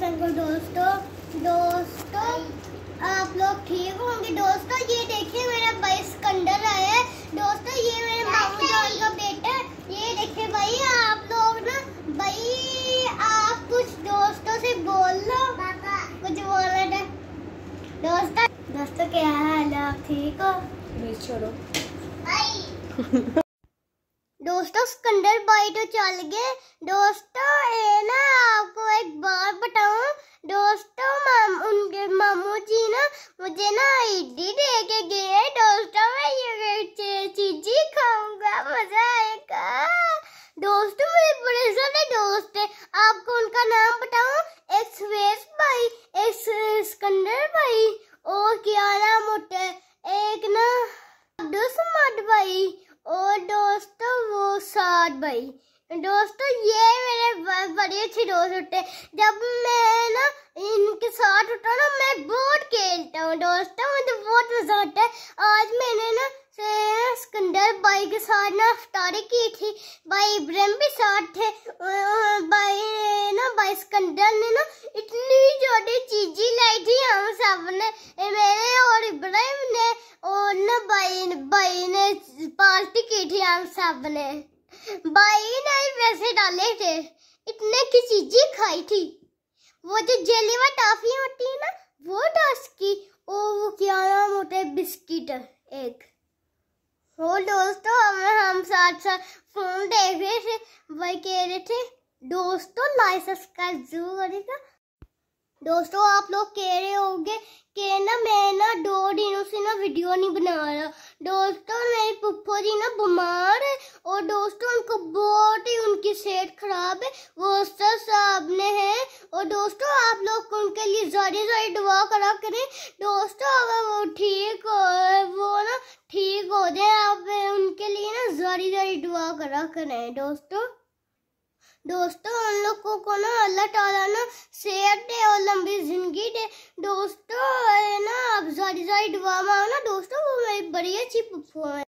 को दोस्तों दोस्तों आप लोग ठीक होंगे दोस्तों ये देखिए मेरा भाई सिकंदर आया है दोस्तों ये मेरे मामू जान का बेटा ये देखिए भाई आप लोग ना भाई आप कुछ दोस्तों से बोल लो कुछ बोल रहे थे दोस्तों दोस्तों क्या हाल है आप ठीक हो छोड़ो दोस्तों सिकंदर भाई तो चल गए दोस्तों ये ना आपको एक बात बताऊं दोस्तों माम उनके मामू जी ना मुझे ना आईडी दे के गए दोस्तों मैं ये चीजी खाऊंगा मजा आएगा दोस्तों मेरे बड़े सारे दोस्त है आपको उनका नाम बताऊं एक सुरेश भाई एक सिकंदर भाई और क्या नाम होते एक ना अब्दुल समाद भाई और दोस्तों वो सात भाई दोस्तों ये मेरे बड़े अच्छे दोस्त होते हैं जब मैं ना इनके साथ होता ना मैं बहुत खेलता हूँ दोस्तों मुझे तो बहुत मज़ा आता है आज मैंने ना सिकंदर भाई के साथ ना अफ्तारी की थी भाई इब्राहिम भी साथ थे भाई ना भाई सिकंदर ने ना इतनी छोटी चीज़ें लाई थी हम सब ने मेरे और इब्राहिम ने ഒന്ന് बहन पार्टी की थी हम सब ने भाई ने पैसे डाले थे इतने की चीजें खाई थी वो जो जेली व टॉफी होती है ना वो टॉस की ओ वो क्या नाम होता है बिस्किट एक और दोस्तों हमें हम साथ साथ फोन देख रहे थे वही कह रहे थे दोस्तों लाइक सब्सक्राइब जरूर करेगा दोस्तों आप लोग कह रहे होंगे कि ना मैं ना दो दिनों से ना वीडियो नहीं बना रहा दोस्तों मेरी पुप्पो जी ना बीमार है और दोस्तों उनको बहुत ही उनकी सेहत खराब है वो सर साहब ने है और दोस्तों आप लोग उनके लिए ज़्यादा ज़्यादा दुआ करा करें दोस्तों अगर वो ठीक हो वो ना ठीक हो जाए आप उनके लिए ना ज़्यादा ज़्यादा दुआ करा करें दोस्तों दोस्तों उन लोगों को ना अल्लाह ताला ना सेहत दे और लंबी जिंदगी दे दोस्तों है ना आप सारी सारी दुआ मांगो ना दोस्तों वो मेरी बड़ी अच्छी पुप्पू है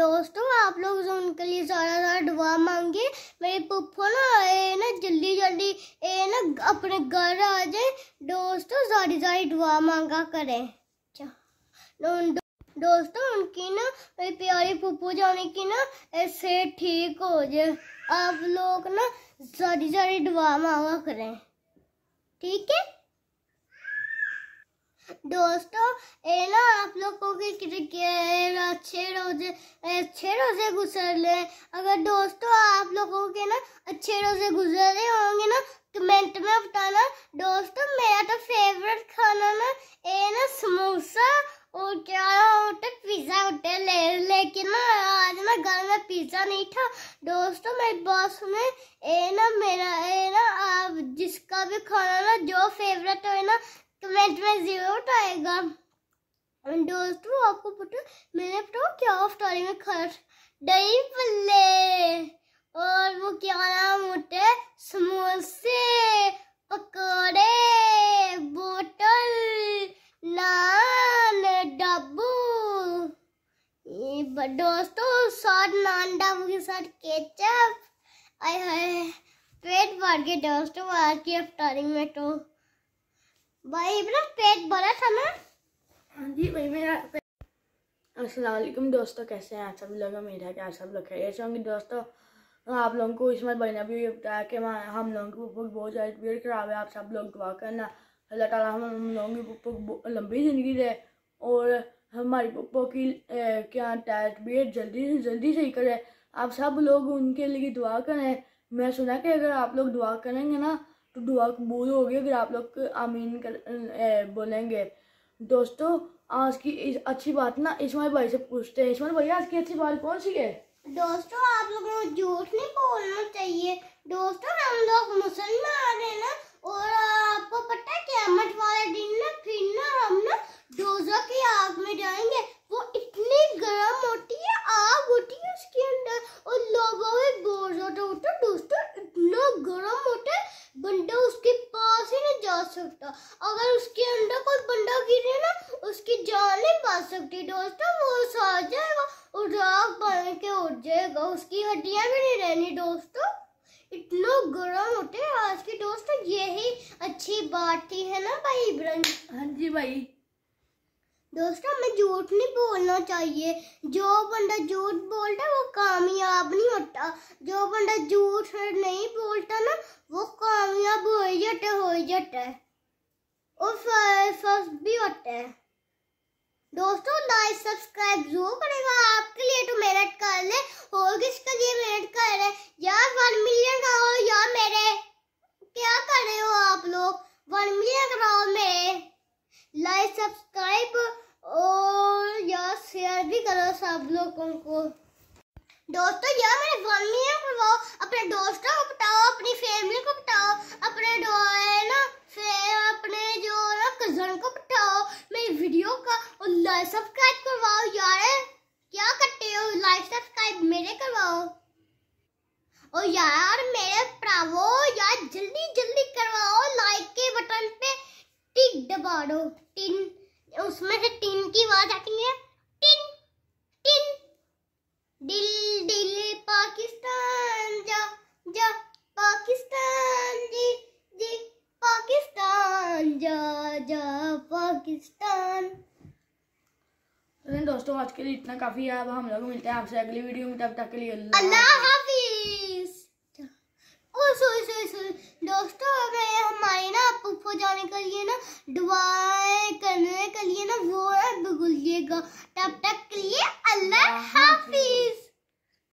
दोस्तों आप लोग जो उनके लिए सारा सारा दुआ मांगे मेरी पुप्पू ना है ना जल्दी जल्दी ए ना अपने घर आ जाए दोस्तों सारी सारी दुआ मांगा करें अच्छा दोस्तों उनकी ना मेरी प्यारी पुप्पू जाने की ना ऐसे ठीक हो जाए आप लोग ना सारी सारी दुआ मांगा करें ठीक है दोस्तों ये ना आप लोगों के अच्छे रोजे अच्छे रोजे गुजर ले अगर दोस्तों आप लोगों के ना अच्छे रोजे गुजर रहे होंगे ना कमेंट में बताना दोस्तों मेरा तो फेवरेट खाना ना ये ना समोसा और क्या होटल पिज़्ज़ा होटल ले, लेकिन ना आज मैं घर में पिज़्ज़ा नहीं था दोस्तों मेरे बॉस में ए ना मेरा ए ना आप जिसका भी खाना ना जो फेवरेट हो ना कमेंट में जीरो उठाएगा दोस्तों आपको पता मैंने पता क्या स्टोरी में खाया दही पल्ले और वो क्या नाम होते समोसे पकौड़े दोस्तों सॉस नानडाम के साथ केचप आए हाय पेट भर के दोस्तों आज की अफ्तारिंग में तो भाई अपना पेट भरा था ना हाँ जी भाई मेरा असलम दोस्तों कैसे हैं आप सब लोग उम्मीद है कि आप सब लोग खैरियत से होंगे दोस्तों आप लोगों को इसमें बार बहना भी बताया कि हम लोगों की भूख बहुत ज़्यादा तबीयत खराब है आप सब लोग दुआ करना अल्लाह ताला हम लोगों की भूख लंबी ज़िंदगी दे और हमारी पप्पो की क्या भी है जल्दी से जल्दी सही करे आप सब लोग उनके लिए दुआ करें मैं सुना कि अगर आप लोग दुआ करेंगे ना तो दुआ कबूल होगी अगर आप लोग आमीन कर ए, बोलेंगे दोस्तों आज की इस अच्छी बात ना इसमाइल भाई से पूछते हैं इसमाइल भाई आज की अच्छी बात कौन सी है दोस्तों आप लोगों को झूठ नहीं बोलना चाहिए दोस्तों हम लोग मुसलमान हैं ना और आपको पता है क्या मत वाले दिन ना फिर ना हम ना डोजा की आग में जाएंगे वो इतनी गर्म होती है आग होती है उसके अंदर और लोगों में बहुत ज्यादा होता है दोस्तों इतना गर्म होता है बंदा उसके पास ही नहीं जा सकता अगर उसके अंदर कोई बंदा गिरे ना उसकी जान नहीं पा सकती दोस्तों वो सा जाएगा और राख बन के उठ जाएगा उसकी हड्डियाँ भी नहीं रहनी दोस्तों इतना गर्म होते हैं आज के दोस्तों यही अच्छी बात थी है ना भाई इब्राहिम हाँ जी भाई दोस्तों हमें झूठ नहीं बोलना चाहिए जो बंदा झूठ बोलता है वो कामयाब नहीं होता जो बंदा झूठ नहीं बोलता ना वो कामयाब हो जाता हो जाता है और फर्स्ट भी होता है दोस्तों लाइक सब्सक्राइब जरूर करेगा आपके लिए तो मेहनत कर ले और किस सब लोगों को दोस्तों यह मेरे मम्मी है करवाओ अपने दोस्तों को बताओ अपनी फैमिली को बताओ अपने ना फिर अपने जो ना कजन को बताओ मेरी वीडियो का और लाइक सब्सक्राइब करवाओ यार क्या करते हो लाइक सब्सक्राइब मेरे करवाओ और यार मेरे प्रावो यार जल्दी जल्दी करवाओ लाइक के बटन पे टिक दबा दो तीन उसमें से तीन की आवाज आती है दिल दिल पाकिस्तान जा जा पाकिस्तान जी जी पाकिस्तान जा जा पाकिस्तान दोस्तों आज के लिए इतना काफ़ी है अब हम लोग मिलते हैं आपसे अगली वीडियो में तब तक के लिए अल्लाह हाफिज ओ सॉरी सॉरी सॉरी दोस्तों अगर हमारे ना पुप्पो जाने के लिए ना दुआएं करने के लिए ना वो है भूलिएगा तब तक के लिए अल्लाह